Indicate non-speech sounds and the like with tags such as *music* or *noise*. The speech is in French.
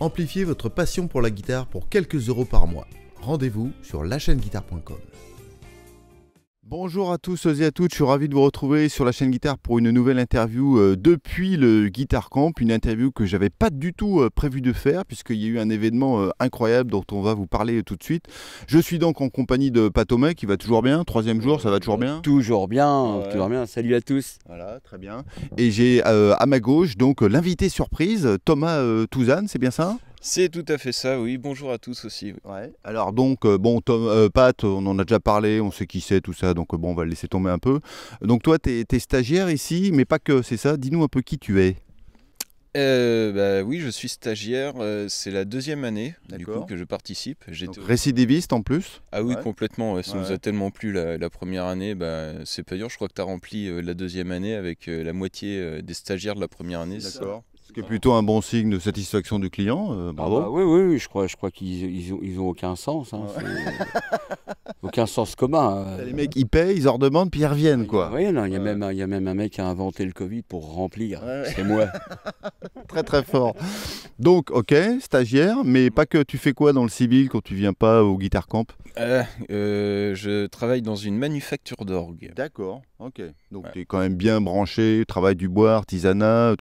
Amplifiez votre passion pour la guitare pour quelques euros par mois. Rendez-vous sur lachaîneguitare.com. Bonjour à tous et à toutes, je suis ravi de vous retrouver sur la chaîne Guitare pour une nouvelle interview euh, depuis le Guitar Camp, une interview que j'avais pas du tout euh, prévu de faire puisqu'il y a eu un événement euh, incroyable dont on va vous parler tout de suite. Je suis donc en compagnie de Patomé qui va toujours bien, troisième jour, ça va toujours bien Toujours bien, toujours bien, salut à tous Voilà, très bien. Et j'ai à ma gauche donc l'invité surprise, Thomas touzane c'est bien ça c'est tout à fait ça, oui. Bonjour à tous aussi. Alors donc, euh, bon, Tom, euh, Pat, on en a déjà parlé, on sait qui c'est, tout ça, donc euh, bon, on va le laisser tomber un peu. Donc toi, tu es, stagiaire ici, mais pas que, c'est ça Dis-nous un peu qui tu es. bah, oui, je suis stagiaire, c'est la deuxième année du que je participe. Donc, récidiviste en plus Ah oui, complètement, ça nous a tellement plu la, première année, bah, c'est dur, je crois que tu as rempli la deuxième année avec la moitié des stagiaires de la première année. D'accord. Ce qui est plutôt un bon signe de satisfaction du client, euh, ah bravo. Bah oui, oui, je crois, je crois qu'ils ils ont, aucun sens. Hein, aucun sens commun. Hein. *laughs* Les mecs, ils payent, ils en demandent, puis ils reviennent. Ah, quoi. Oui, hein. il y, a même, il y a même un mec qui a inventé le Covid pour remplir. C'est moi. *laughs* très, très fort. Donc, ok, stagiaire, mais pas que. Tu fais quoi dans le civil quand tu viens pas au Guitar Camp ah, euh, Je travaille dans une manufacture d'orgue. D'accord, ok. Donc, tu es quand même bien branché, travail du bois, artisanat,